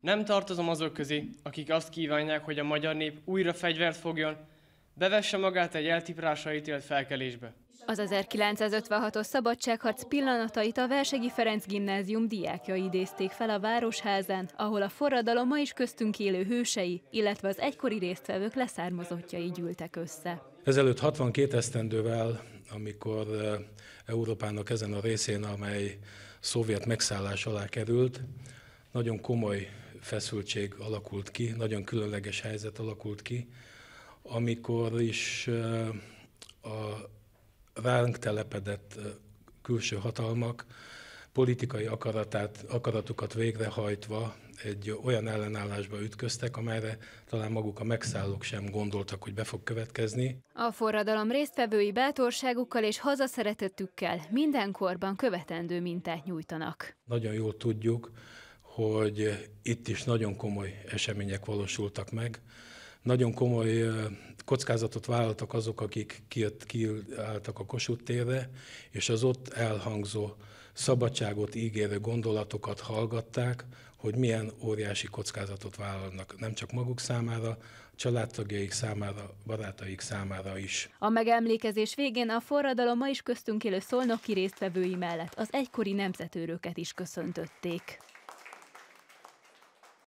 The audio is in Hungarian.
Nem tartozom azok közé, akik azt kívánják, hogy a magyar nép újra fegyvert fogjon, bevesse magát egy eltiprásra ítélt felkelésbe. Az 1956-os szabadságharc pillanatait a Versegi Ferenc gimnázium diákja idézték fel a Városházán, ahol a forradalom ma is köztünk élő hősei, illetve az egykori résztvevők leszármazottjai gyűltek össze. Ezelőtt 62 esztendővel, amikor eh, Európának ezen a részén, amely szovjet megszállás alá került, nagyon komoly feszültség alakult ki, nagyon különleges helyzet alakult ki, amikor is a ránk telepedett külső hatalmak politikai akaratát, akaratukat végrehajtva egy olyan ellenállásba ütköztek, amelyre talán maguk a megszállók sem gondoltak, hogy be fog következni. A forradalom résztvevői bátorságukkal és hazaszeretettükkel mindenkorban követendő mintát nyújtanak. Nagyon jól tudjuk, hogy itt is nagyon komoly események valósultak meg. Nagyon komoly kockázatot vállaltak azok, akik kijött, kiálltak a Kossuth térre, és az ott elhangzó szabadságot ígérő gondolatokat hallgatták, hogy milyen óriási kockázatot vállalnak, nem csak maguk számára, családtagjaik számára, barátaik számára is. A megemlékezés végén a forradalom ma is köztünk élő szolnoki résztvevői mellett az egykori nemzetőröket is köszöntötték.